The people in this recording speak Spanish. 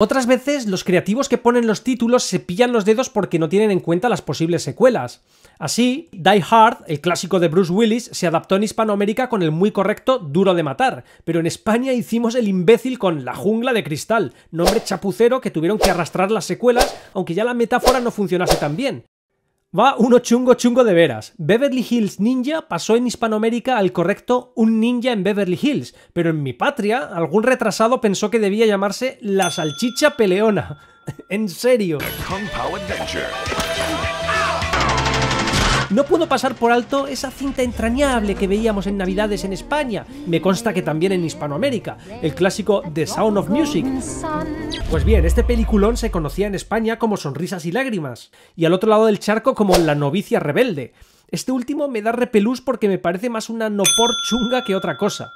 Otras veces los creativos que ponen los títulos se pillan los dedos porque no tienen en cuenta las posibles secuelas. Así, Die Hard, el clásico de Bruce Willis, se adaptó en Hispanoamérica con el muy correcto Duro de Matar, pero en España hicimos el imbécil con La Jungla de Cristal, nombre chapucero que tuvieron que arrastrar las secuelas, aunque ya la metáfora no funcionase tan bien. Va uno chungo chungo de veras. Beverly Hills Ninja pasó en Hispanoamérica al correcto un ninja en Beverly Hills, pero en mi patria algún retrasado pensó que debía llamarse la salchicha peleona. en serio. No puedo pasar por alto esa cinta entrañable que veíamos en Navidades en España, me consta que también en Hispanoamérica, el clásico The Sound of Music. Pues bien, este peliculón se conocía en España como Sonrisas y Lágrimas, y al otro lado del charco como La novicia rebelde. Este último me da repelús porque me parece más una no por chunga que otra cosa.